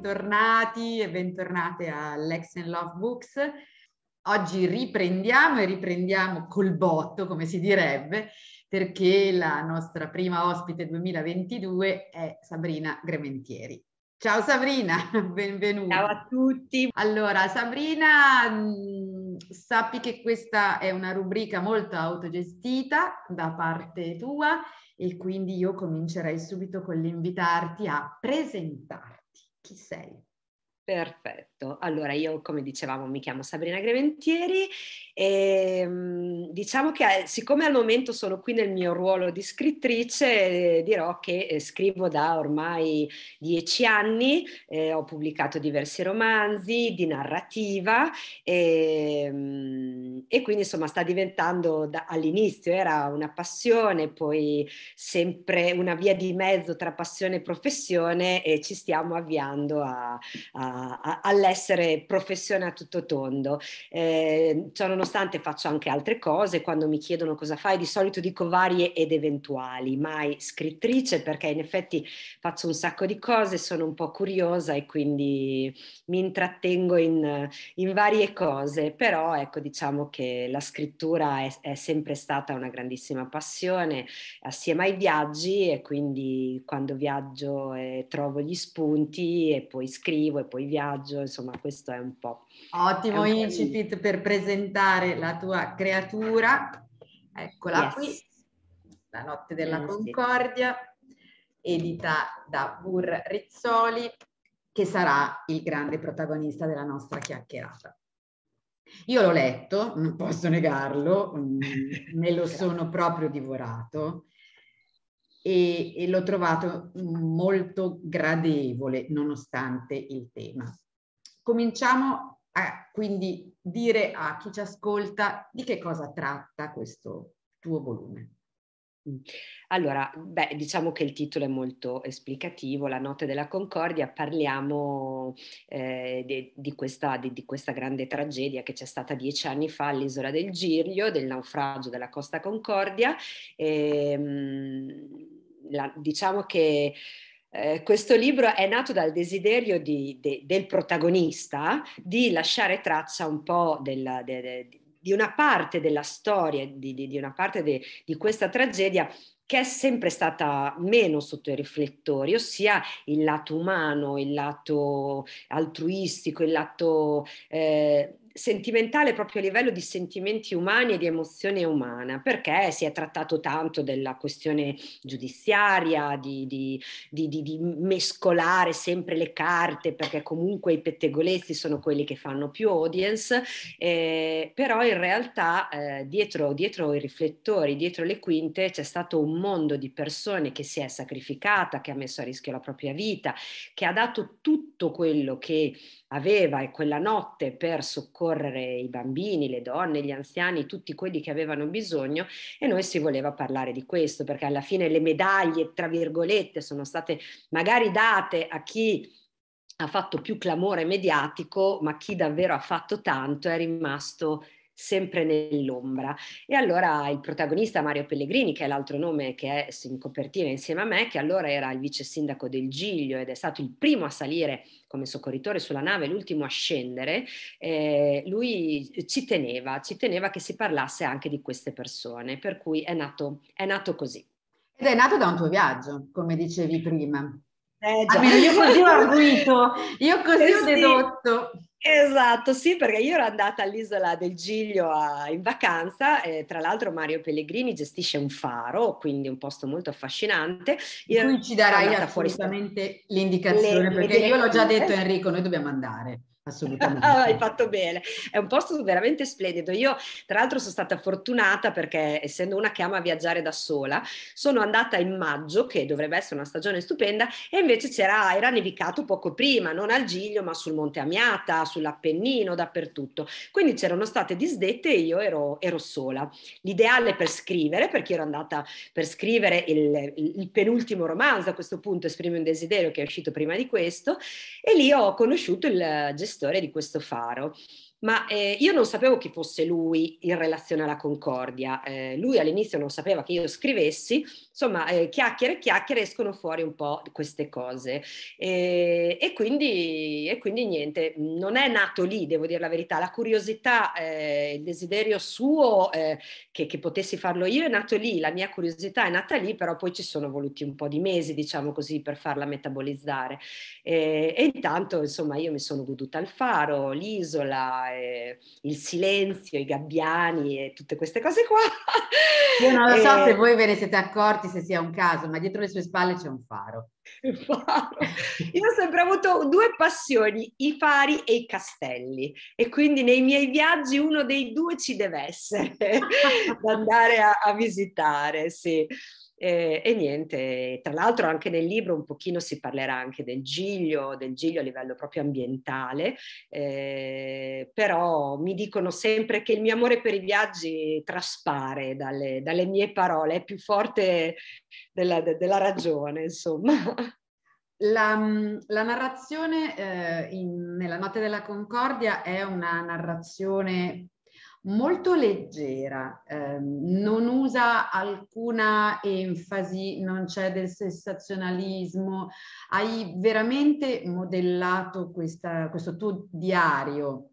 bentornati e bentornate all'Ex and Love Books. Oggi riprendiamo e riprendiamo col botto, come si direbbe, perché la nostra prima ospite 2022 è Sabrina Grementieri. Ciao Sabrina, benvenuta. Ciao a tutti. Allora, Sabrina, mm, sappi che questa è una rubrica molto autogestita da parte tua e quindi io comincerei subito con l'invitarti a presentarti. Que série! Perfetto, allora io come dicevamo mi chiamo Sabrina Greventieri e ehm, diciamo che eh, siccome al momento sono qui nel mio ruolo di scrittrice eh, dirò che eh, scrivo da ormai dieci anni, eh, ho pubblicato diversi romanzi di narrativa e, ehm, e quindi insomma sta diventando da, all'inizio era una passione, poi sempre una via di mezzo tra passione e professione e ci stiamo avviando a, a a, all'essere professione a tutto tondo. Eh, ciononostante faccio anche altre cose, quando mi chiedono cosa fai di solito dico varie ed eventuali, mai scrittrice perché in effetti faccio un sacco di cose, sono un po' curiosa e quindi mi intrattengo in, in varie cose, però ecco diciamo che la scrittura è, è sempre stata una grandissima passione assieme ai viaggi e quindi quando viaggio eh, trovo gli spunti e poi scrivo e poi poi viaggio, insomma questo è un po'. Ottimo un incipit per presentare la tua creatura, eccola yes. qui, La notte della concordia, edita da Burr Rizzoli, che sarà il grande protagonista della nostra chiacchierata. Io l'ho letto, non posso negarlo, mm, me lo sono proprio divorato e, e l'ho trovato mm, molto gradevole nonostante il tema. Cominciamo a quindi dire a chi ci ascolta di che cosa tratta questo tuo volume. Mm. Allora, beh, diciamo che il titolo è molto esplicativo, La notte della Concordia, parliamo eh, di, di, questa, di, di, questa, grande tragedia che c'è stata dieci anni fa all'isola del Girlio, del naufragio della Costa Concordia. E, ehm, la, diciamo che eh, questo libro è nato dal desiderio di, de, del protagonista di lasciare traccia un po' della, de, de, di una parte della storia, di, di, di una parte di questa tragedia che è sempre stata meno sotto i riflettori, ossia il lato umano, il lato altruistico, il lato eh, sentimentale proprio a livello di sentimenti umani e di emozione umana, perché si è trattato tanto della questione giudiziaria, di, di, di, di mescolare sempre le carte, perché comunque i pettegolezzi sono quelli che fanno più audience, eh, però in realtà eh, dietro, dietro i riflettori, dietro le quinte c'è stato un mondo di persone che si è sacrificata, che ha messo a rischio la propria vita, che ha dato tutto quello che aveva e quella notte per soccorrere i bambini, le donne, gli anziani, tutti quelli che avevano bisogno e noi si voleva parlare di questo perché alla fine le medaglie, tra virgolette, sono state magari date a chi ha fatto più clamore mediatico, ma chi davvero ha fatto tanto è rimasto sempre nell'ombra. E allora il protagonista Mario Pellegrini, che è l'altro nome che è in copertina insieme a me, che allora era il vice sindaco del Giglio ed è stato il primo a salire come soccorritore sulla nave, l'ultimo a scendere, eh, lui ci teneva, ci teneva che si parlasse anche di queste persone, per cui è nato, è nato così. Ed è nato da un tuo viaggio, come dicevi prima. Eh, Almeno io così ho arguito, io così eh, ho dedotto. Sì. Esatto, sì, perché io ero andata all'isola del Giglio a, in vacanza, e, tra l'altro Mario Pellegrini gestisce un faro, quindi un posto molto affascinante. Io ci darai assolutamente fuori... l'indicazione, le, perché le, io l'ho già detto Enrico, noi dobbiamo andare. Assolutamente. Hai fatto bene, è un posto veramente splendido. Io tra l'altro sono stata fortunata perché essendo una che ama viaggiare da sola, sono andata in maggio, che dovrebbe essere una stagione stupenda, e invece c'era, era nevicato poco prima, non al Giglio ma sul Monte Amiata, sull'Appennino, dappertutto. Quindi c'erano state disdette e io ero, ero sola. L'ideale per scrivere, perché ero andata per scrivere il, il, il penultimo romanzo, a questo punto esprime un desiderio che è uscito prima di questo, e lì ho conosciuto il gestore storia di questo faro ma eh, io non sapevo chi fosse lui in relazione alla Concordia. Eh, lui all'inizio non sapeva che io scrivessi, insomma, eh, chiacchiere e chiacchiere escono fuori un po' queste cose. E, eh, e, quindi, e, quindi, niente, non è nato lì, devo dire la verità. La curiosità, eh, il desiderio suo eh, che, che, potessi farlo io è nato lì, la mia curiosità è nata lì, però poi ci sono voluti un po' di mesi, diciamo così, per farla metabolizzare. e intanto, insomma, io mi sono goduta il faro, l'isola eh, il silenzio, i gabbiani e tutte queste cose qua. Io non lo so se voi ve ne siete accorti, se sia un caso, ma dietro le sue spalle c'è un faro. faro. Io ho sempre avuto due passioni, i fari e i castelli e quindi nei miei viaggi uno dei due ci deve essere da andare a, a visitare, sì. E, eh, e, niente, tra l'altro anche nel libro un pochino si parlerà anche del giglio, del giglio a livello proprio ambientale, eh, però mi dicono sempre che il mio amore per i viaggi traspare dalle, dalle mie parole, è più forte della, de, della ragione, insomma. La, mm, la narrazione eh, in, nella Notte della Concordia è una narrazione molto leggera, ehm, non usa alcuna enfasi, non c'è del sensazionalismo, hai veramente modellato questa, questo tuo diario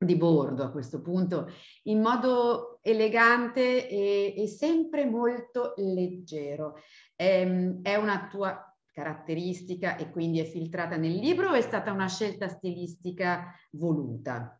di bordo a questo punto in modo elegante e, e sempre molto leggero. Ehm, è una tua caratteristica e quindi è filtrata nel libro o è stata una scelta stilistica voluta?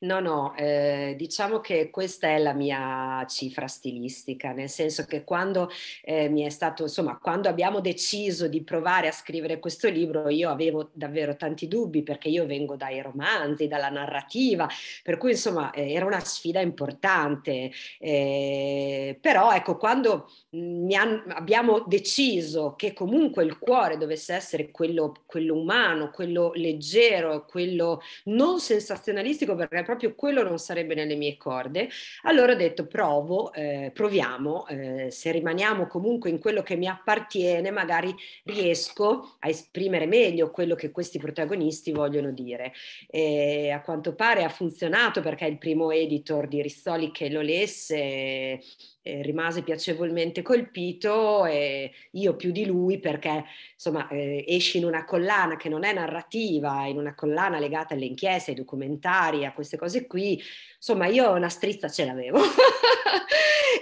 No, no, eh, diciamo che questa è la mia cifra stilistica, nel senso che quando eh, mi è stato, insomma, quando abbiamo deciso di provare a scrivere questo libro, io avevo davvero tanti dubbi perché io vengo dai romanzi, dalla narrativa, per cui insomma eh, era una sfida importante. Eh, però ecco, quando mm, han, abbiamo deciso che comunque il cuore dovesse essere quello, quello umano, quello leggero, quello non sensazionalistico, perché proprio quello non sarebbe nelle mie corde. Allora ho detto provo, eh, proviamo, eh, se rimaniamo comunque in quello che mi appartiene, magari riesco a esprimere meglio quello che questi protagonisti vogliono dire. E a quanto pare ha funzionato perché il primo editor di Rissoli che lo lesse eh, rimase piacevolmente colpito e io più di lui perché insomma eh, esci in una collana che non è narrativa, in una collana legata alle inchieste, ai documentari, a queste cose qui, Insomma, io una strizza ce l'avevo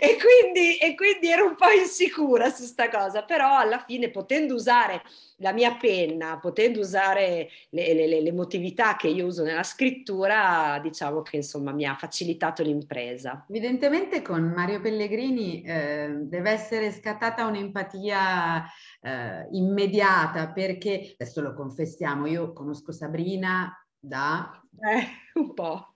e, quindi, e quindi ero un po' insicura su questa cosa, però alla fine potendo usare la mia penna, potendo usare le, le, l'emotività che io uso nella scrittura, diciamo che insomma mi ha facilitato l'impresa. Evidentemente con Mario Pellegrini eh, deve essere scattata un'empatia eh, immediata perché, adesso lo confessiamo, io conosco Sabrina da... Eh, un po'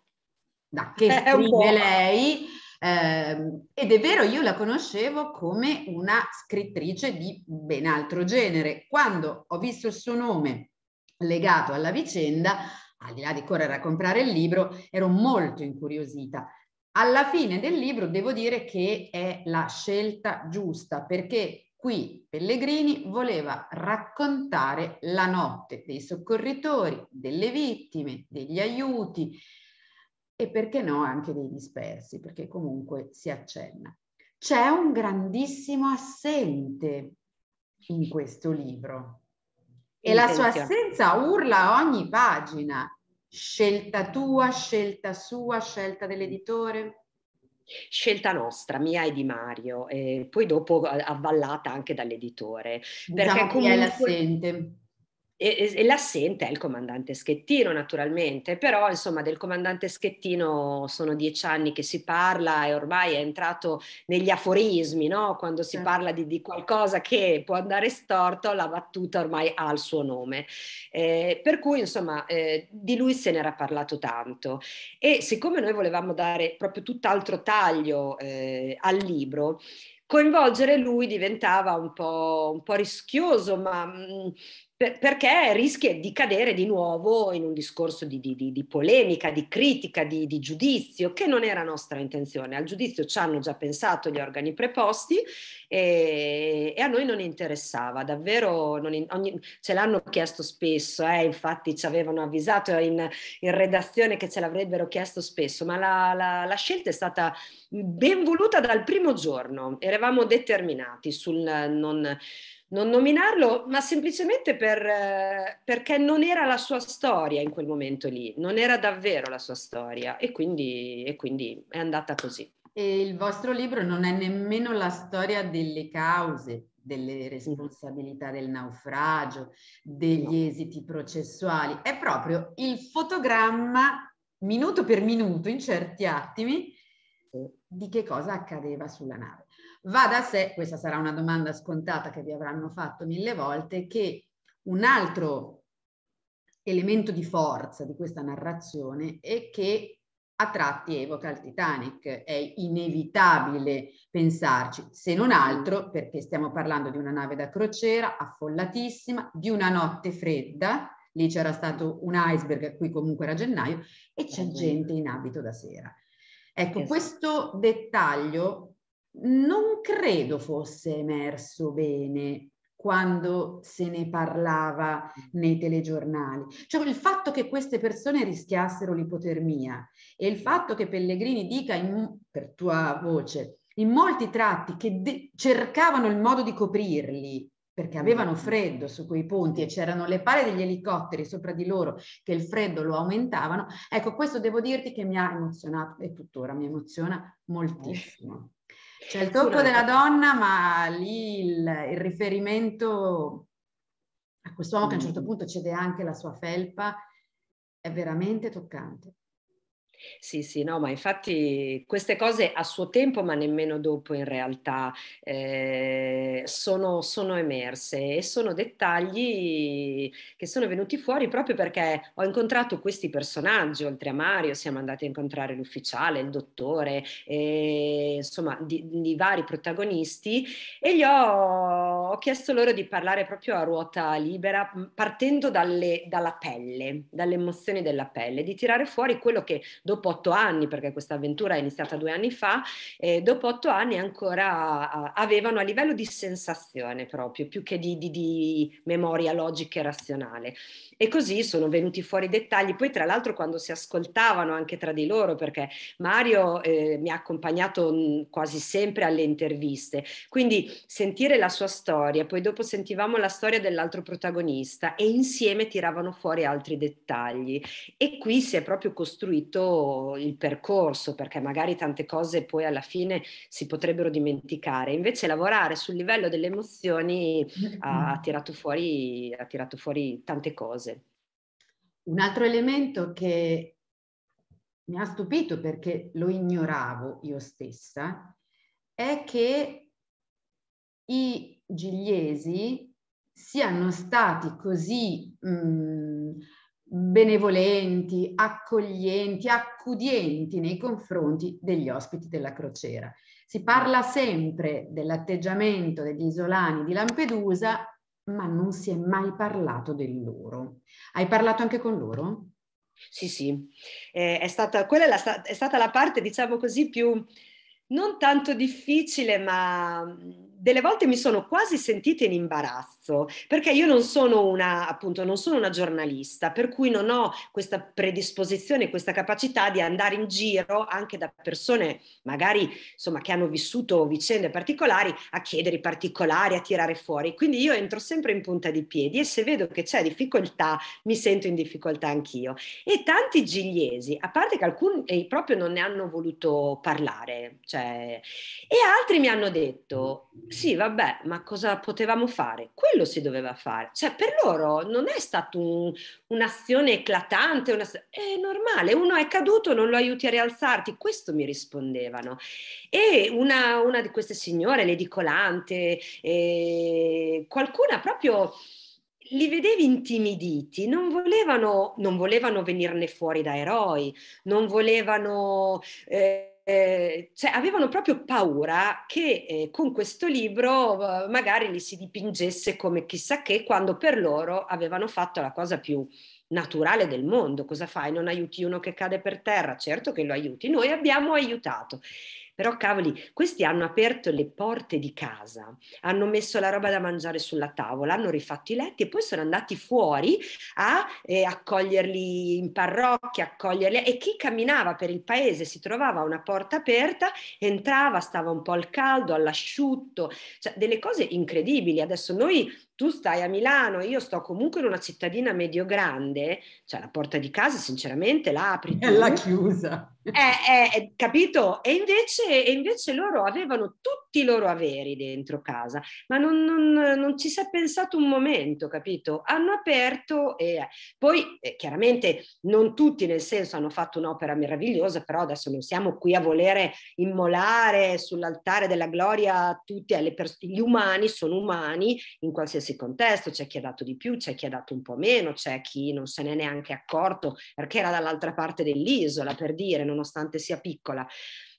da che scrive lei. Eh, ed è vero, io la conoscevo come una scrittrice di ben altro genere. Quando ho visto il suo nome legato alla vicenda, al di là di correre a comprare il libro, ero molto incuriosita. Alla fine del libro devo dire che è la scelta giusta perché qui Pellegrini voleva raccontare la notte dei soccorritori, delle vittime, degli aiuti, e perché no anche dei dispersi, perché comunque si accenna. C'è un grandissimo assente in questo libro e la sua assenza urla ogni pagina. Scelta tua, scelta sua, scelta dell'editore. Scelta nostra, mia e di Mario, e poi dopo avvallata anche dall'editore. Diciamo perché comunque... è l'assente e, e, l'assente è il comandante Schettino naturalmente, però insomma del comandante Schettino sono dieci anni che si parla e ormai è entrato negli aforismi, no? quando si certo. parla di, di, qualcosa che può andare storto la battuta ormai ha il suo nome. Eh, per cui insomma eh, di lui se n'era parlato tanto e siccome noi volevamo dare proprio tutt'altro taglio eh, al libro, coinvolgere lui diventava un po', un po rischioso, ma mm, per, perché rischia di cadere di nuovo in un discorso di, di, di polemica, di critica, di, di, giudizio, che non era nostra intenzione. Al giudizio ci hanno già pensato gli organi preposti e, e a noi non interessava, davvero non, ogni, ce l'hanno chiesto spesso, eh, infatti ci avevano avvisato in, in, redazione che ce l'avrebbero chiesto spesso, ma la, la, la scelta è stata ben voluta dal primo giorno, eravamo determinati sul non non nominarlo, ma semplicemente per, eh, perché non era la sua storia in quel momento lì, non era davvero la sua storia e quindi, e quindi è andata così. E il vostro libro non è nemmeno la storia delle cause, delle mm. responsabilità del naufragio, degli no. esiti processuali, è proprio il fotogramma minuto per minuto in certi attimi di che cosa accadeva sulla nave. Va da sé, questa sarà una domanda scontata che vi avranno fatto mille volte, che un altro elemento di forza di questa narrazione è che a tratti evoca il Titanic, è inevitabile pensarci, se non altro perché stiamo parlando di una nave da crociera affollatissima, di una notte fredda, lì c'era stato un iceberg, qui comunque era gennaio, e c'è gente in abito da sera. Ecco, questo dettaglio non credo fosse emerso bene quando se ne parlava nei telegiornali. Cioè il fatto che queste persone rischiassero l'ipotermia e il fatto che Pellegrini dica in, per tua voce in molti tratti che de- cercavano il modo di coprirli perché avevano mm. freddo su quei punti e c'erano le pale degli elicotteri sopra di loro che il freddo lo aumentavano. Ecco, questo devo dirti che mi ha emozionato e tuttora mi emoziona moltissimo. C'è il tocco della donna, ma lì il, il riferimento a quest'uomo che a un certo mm. punto cede anche la sua felpa è veramente toccante. Sì, sì, no, ma infatti queste cose a suo tempo, ma nemmeno dopo in realtà, eh, sono, sono, emerse e sono dettagli che sono venuti fuori proprio perché ho incontrato questi personaggi, oltre a Mario siamo andati a incontrare l'ufficiale, il dottore, e, eh, insomma di, di, vari protagonisti e gli ho, ho, chiesto loro di parlare proprio a ruota libera, partendo dalle, dalla pelle, dalle emozioni della pelle, di tirare fuori quello che dopo dopo otto anni, perché questa avventura è iniziata due anni fa, eh, dopo otto anni ancora a, avevano a livello di sensazione proprio, più che di, di, di memoria logica e razionale. E così sono venuti fuori dettagli. Poi tra l'altro quando si ascoltavano anche tra di loro, perché Mario eh, mi ha accompagnato mh, mm, quasi sempre alle interviste, quindi sentire la sua storia, poi dopo sentivamo la storia dell'altro protagonista e insieme tiravano fuori altri dettagli. E qui si è proprio costruito il percorso, perché magari tante cose poi alla fine si potrebbero dimenticare. Invece lavorare sul livello delle emozioni ha tirato fuori, ha tirato fuori tante cose. Un altro elemento che mi ha stupito perché lo ignoravo io stessa è che i gigliesi siano stati così mh, mm, benevolenti, accoglienti, accudienti nei confronti degli ospiti della crociera. Si parla sempre dell'atteggiamento degli isolani di Lampedusa, ma non si è mai parlato del loro. Hai parlato anche con loro? Sì, sì, eh, è, stata, quella è, la, è stata la parte, diciamo così, più non tanto difficile, ma delle volte mi sono quasi sentita in imbarazzo perché io non sono una, appunto, non sono una giornalista, per cui non ho questa predisposizione, questa capacità di andare in giro anche da persone magari insomma, che hanno vissuto vicende particolari a chiedere i particolari, a tirare fuori. Quindi io entro sempre in punta di piedi e se vedo che c'è difficoltà mi sento in difficoltà anch'io. E tanti gigliesi, a parte che alcuni eh, proprio non ne hanno voluto parlare, cioè, e altri mi hanno detto sì, vabbè, ma cosa potevamo fare? Quello si doveva fare. Cioè, per loro non è stata un, un'azione eclatante, una, è normale, uno è caduto, non lo aiuti a rialzarti, questo mi rispondevano. E una, una di queste signore, l'edicolante, eh, qualcuna proprio li vedevi intimiditi, non volevano, non volevano venirne fuori da eroi, non volevano... Eh, eh, cioè, avevano proprio paura che eh, con questo libro eh, magari li si dipingesse come chissà che, quando per loro avevano fatto la cosa più naturale del mondo. Cosa fai? Non aiuti uno che cade per terra? Certo che lo aiuti. Noi abbiamo aiutato. Però cavoli, questi hanno aperto le porte di casa, hanno messo la roba da mangiare sulla tavola, hanno rifatto i letti e poi sono andati fuori a eh, accoglierli in parrocchia, accoglierli e chi camminava per il paese si trovava a una porta aperta, entrava, stava un po' al caldo, all'asciutto, cioè delle cose incredibili. Adesso noi tu stai a Milano, io sto comunque in una cittadina medio grande, cioè la porta di casa sinceramente la apri. Tu. la chiusa. è, eh, eh, eh, capito? E invece, e invece, loro avevano tutti i loro averi dentro casa, ma non, non, non ci si è pensato un momento, capito? Hanno aperto e eh, poi eh, chiaramente non tutti nel senso hanno fatto un'opera meravigliosa, però adesso non siamo qui a volere immolare sull'altare della gloria tutti, alle pers- gli umani sono umani in qualsiasi qualsiasi contesto, c'è chi ha dato di più, c'è chi ha dato un po' meno, c'è chi non se n'è neanche accorto perché era dall'altra parte dell'isola, per dire, nonostante sia piccola.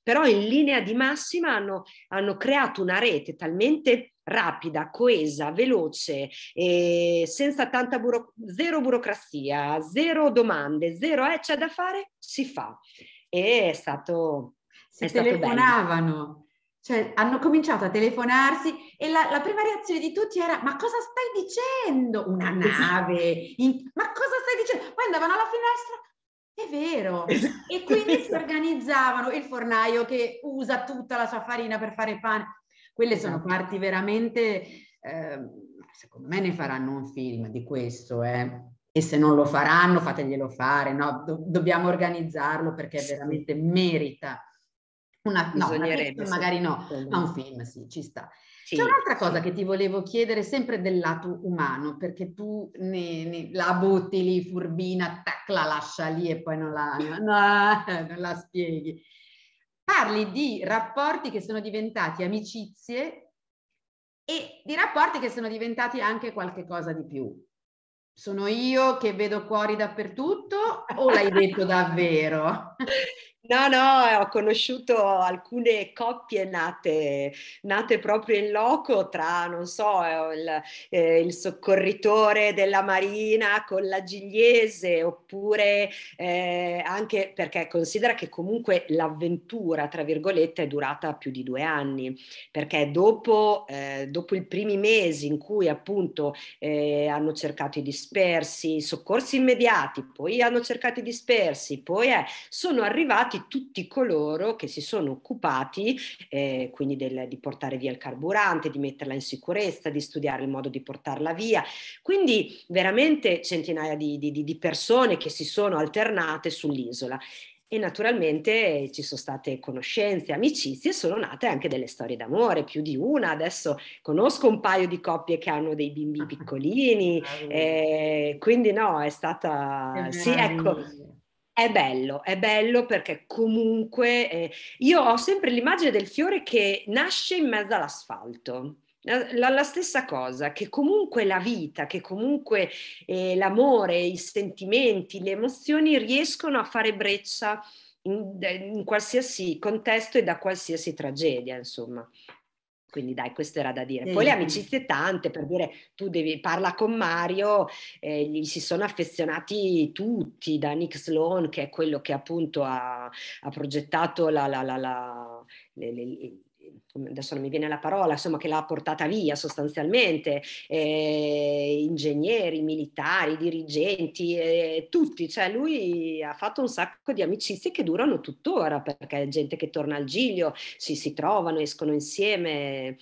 Però in linea di massima hanno, hanno creato una rete talmente rapida, coesa, veloce, e senza tanta buro- zero burocrazia, zero domande, zero eh, c'è da fare, si fa. E è stato... Si è telefonavano. Cioè, hanno cominciato a telefonarsi e la, la, prima reazione di tutti era: Ma cosa stai dicendo? Una nave, in... ma cosa stai dicendo? Poi andavano alla finestra. È vero, esatto. e quindi si organizzavano il fornaio che usa tutta la sua farina per fare pane. Quelle esatto. sono parti veramente, eh, secondo me ne faranno un film di questo, eh e se non lo faranno fateglielo fare, no? Do- dobbiamo organizzarlo perché veramente merita. Una, no, una pizza magari no, ma un film sì, ci sta. Sì, C'è un'altra cosa sì. che ti volevo chiedere sempre del lato umano, perché tu ne, ne, la butti lì, furbina, tac, la lascia lì e poi non la, no, non la spieghi. Parli di rapporti che sono diventati amicizie e di rapporti che sono diventati anche qualche cosa di più. Sono io che vedo cuori dappertutto o l'hai detto davvero? No, no, ho conosciuto alcune coppie nate, nate proprio in loco tra, non so, il, eh, il, soccorritore della marina con la Gigliese, oppure eh, anche perché considera che comunque l'avventura, tra virgolette, è durata più di due anni, perché dopo, eh, dopo i primi mesi in cui appunto eh, hanno cercato i dispersi, i soccorsi immediati, poi hanno cercato i dispersi, poi eh, sono arrivati stati tutti coloro che si sono occupati eh, quindi del, di portare via il carburante, di metterla in sicurezza, di studiare il modo di portarla via. Quindi veramente centinaia di, di, di persone che si sono alternate sull'isola e naturalmente eh, ci sono state conoscenze, amicizie, sono nate anche delle storie d'amore, più di una. Adesso conosco un paio di coppie che hanno dei bimbi piccolini, e eh, quindi no, è stata... Sì, ecco, è bello, è bello perché comunque eh, io ho sempre l'immagine del fiore che nasce in mezzo all'asfalto. La, la, stessa cosa, che comunque la vita, che comunque eh, l'amore, i sentimenti, le emozioni riescono a fare breccia in, in qualsiasi contesto e da qualsiasi tragedia, insomma. Quindi dai, questo era da dire. Poi le amicizie tante, per dire, tu devi, parla con Mario, eh, gli si sono affezionati tutti, da Nick Sloan, che è quello che appunto ha, ha progettato la, la, la, le, le, adesso non mi viene la parola, insomma che l'ha portata via sostanzialmente, eh, ingegneri, militari, dirigenti, eh, tutti, cioè lui ha fatto un sacco di amicizie che durano tuttora perché è gente che torna al Giglio, si, si trovano, escono insieme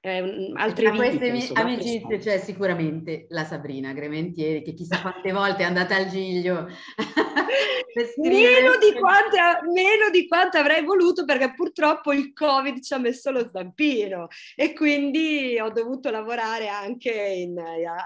eh, altri Tra queste limiti, insomma, amicizie c'è sicuramente la Sabrina Grementieri che chissà quante volte è andata al Giglio meno, di quanta, meno di quanto avrei voluto perché purtroppo il covid ci ha messo lo zampino e quindi ho dovuto lavorare anche in,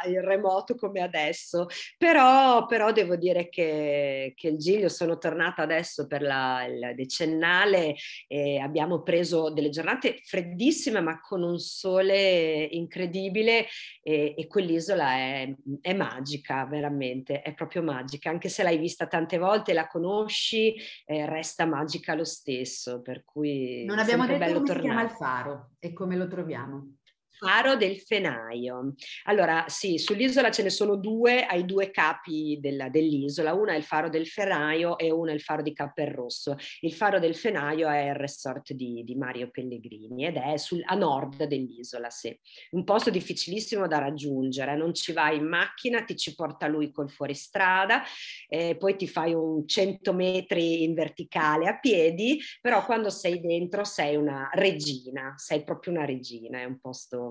in remoto come adesso però, però devo dire che, che, il Giglio sono tornata adesso per la, decennale e abbiamo preso delle giornate freddissime ma con un sole eh, incredibile e, e quell'isola è, è, magica, veramente, è proprio magica, anche se l'hai vista tante volte, la conosci, eh, resta magica lo stesso, per cui... Non abbiamo detto come tornare. si chiama il faro e come lo troviamo faro del Fenaio. Allora, sì, sull'isola ce ne sono due, ai due capi della, dell'isola, una è il faro del Fenaio e una è il faro di Caperrosso. Il faro del Fenaio è il resort di, di Mario Pellegrini ed è sul, a nord dell'isola, sì. Un posto difficilissimo da raggiungere, non ci vai in macchina, ti ci porta lui col fuoristrada, eh, poi ti fai un 100 metri in verticale a piedi, però quando sei dentro sei una regina, sei proprio una regina, è un posto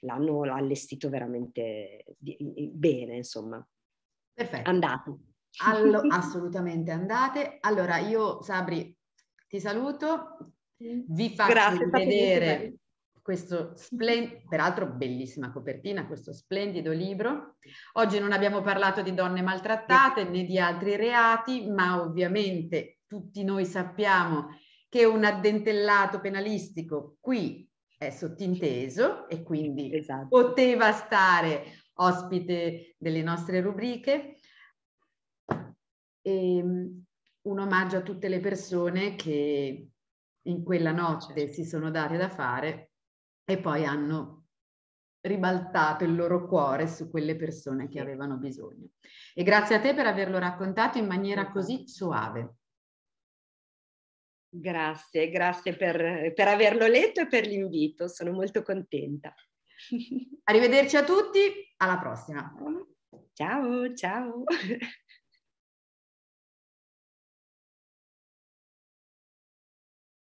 l'hanno, allestito veramente bene, insomma. Perfetto. Andate. Allo, assolutamente andate. Allora, io Sabri ti saluto, vi faccio Grazie, vedere questo splendido, peraltro bellissima copertina, questo splendido libro. Oggi non abbiamo parlato di donne maltrattate né di altri reati, ma ovviamente tutti noi sappiamo che un addentellato penalistico qui è sottinteso e quindi esatto. poteva stare ospite delle nostre rubriche. E ehm, un omaggio a tutte le persone che in quella notte certo. si sono date da fare e poi hanno ribaltato il loro cuore su quelle persone che avevano bisogno. E grazie a te per averlo raccontato in maniera esatto. così soave. Grazie, grazie per, per averlo letto e per l'invito, sono molto contenta. Arrivederci a tutti, alla prossima. Ciao, ciao.